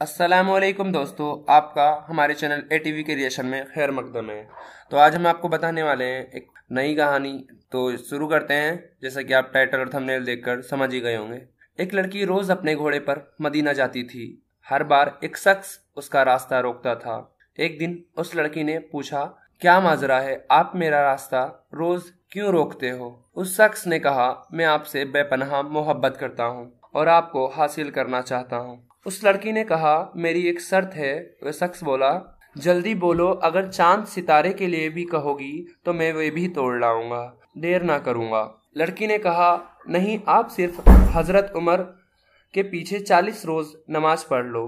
असलम दोस्तों आपका हमारे चैनल ए टी वी के में खैर मकदम है तो आज हम आपको बताने वाले हैं एक नई कहानी तो शुरू करते हैं जैसा कि आप टाइटल और थंबनेल देखकर समझ ही गए होंगे एक लड़की रोज़ अपने घोड़े पर मदीना जाती थी हर बार एक शख्स उसका रास्ता रोकता था एक दिन उस लड़की ने पूछा क्या माजरा है आप मेरा रास्ता रोज़ क्यों रोकते हो उस शख्स ने कहा मैं आपसे बेपनाह मोहब्बत करता हूँ और आपको हासिल करना चाहता हूँ उस लड़की ने कहा मेरी एक शर्त है वह शख्स बोला जल्दी बोलो अगर चांद सितारे के लिए भी कहोगी तो मैं वे भी तोड़ लाऊंगा देर ना करूंगा लड़की ने कहा नहीं आप सिर्फ हज़रत उमर के पीछे चालीस रोज़ नमाज पढ़ लो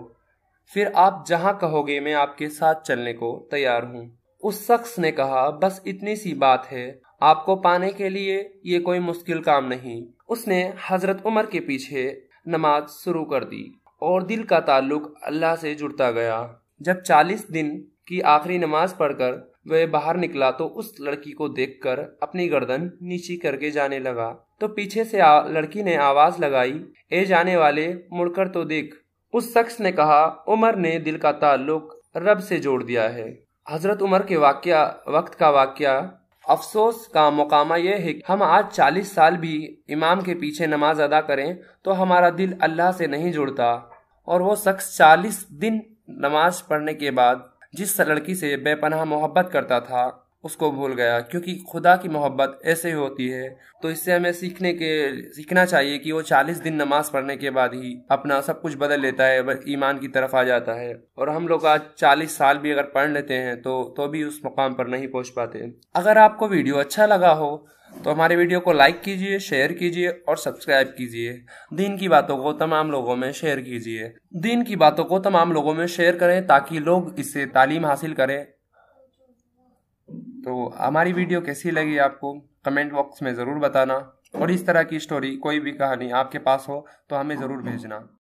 फिर आप जहाँ कहोगे मैं आपके साथ चलने को तैयार हूँ उस शख्स ने कहा बस इतनी सी बात है आपको पाने के लिए ये कोई मुश्किल काम नहीं उसने हजरत उमर के पीछे नमाज शुरू कर दी और दिल का ताल्लुक अल्लाह से जुड़ता गया जब चालीस दिन की आखिरी नमाज पढ़कर वह बाहर निकला तो उस लड़की को देखकर अपनी गर्दन नीचे करके जाने लगा तो पीछे से आ, लड़की ने आवाज लगाई ए जाने वाले मुड़कर तो देख उस शख्स ने कहा उमर ने दिल का ताल्लुक रब से जोड़ दिया है हजरत उमर के वाक्य वक्त का वाक्य अफसोस का मुकामा यह है कि हम आज चालीस साल भी इमाम के पीछे नमाज अदा करें तो हमारा दिल अल्लाह से नहीं जुड़ता और वो शख्स चालीस दिन नमाज पढ़ने के बाद जिस लड़की से बेपनाह मोहब्बत करता था उसको भूल गया क्योंकि खुदा की मोहब्बत ऐसे ही होती है तो इससे हमें सीखने के सीखना चाहिए कि वो चालीस दिन नमाज पढ़ने के बाद ही अपना सब कुछ बदल लेता है ईमान की तरफ आ जाता है और हम लोग आज चालीस साल भी अगर पढ़ लेते हैं तो तो भी उस मुकाम पर नहीं पहुंच पाते अगर आपको वीडियो अच्छा लगा हो तो हमारे वीडियो को लाइक कीजिए शेयर कीजिए और सब्सक्राइब कीजिए दिन की बातों को तमाम लोगों में शेयर कीजिए दिन की बातों को तमाम लोगों में शेयर करें ताकि लोग इससे तालीम हासिल करें तो हमारी वीडियो कैसी लगी आपको कमेंट बॉक्स में ज़रूर बताना और इस तरह की स्टोरी कोई भी कहानी आपके पास हो तो हमें ज़रूर भेजना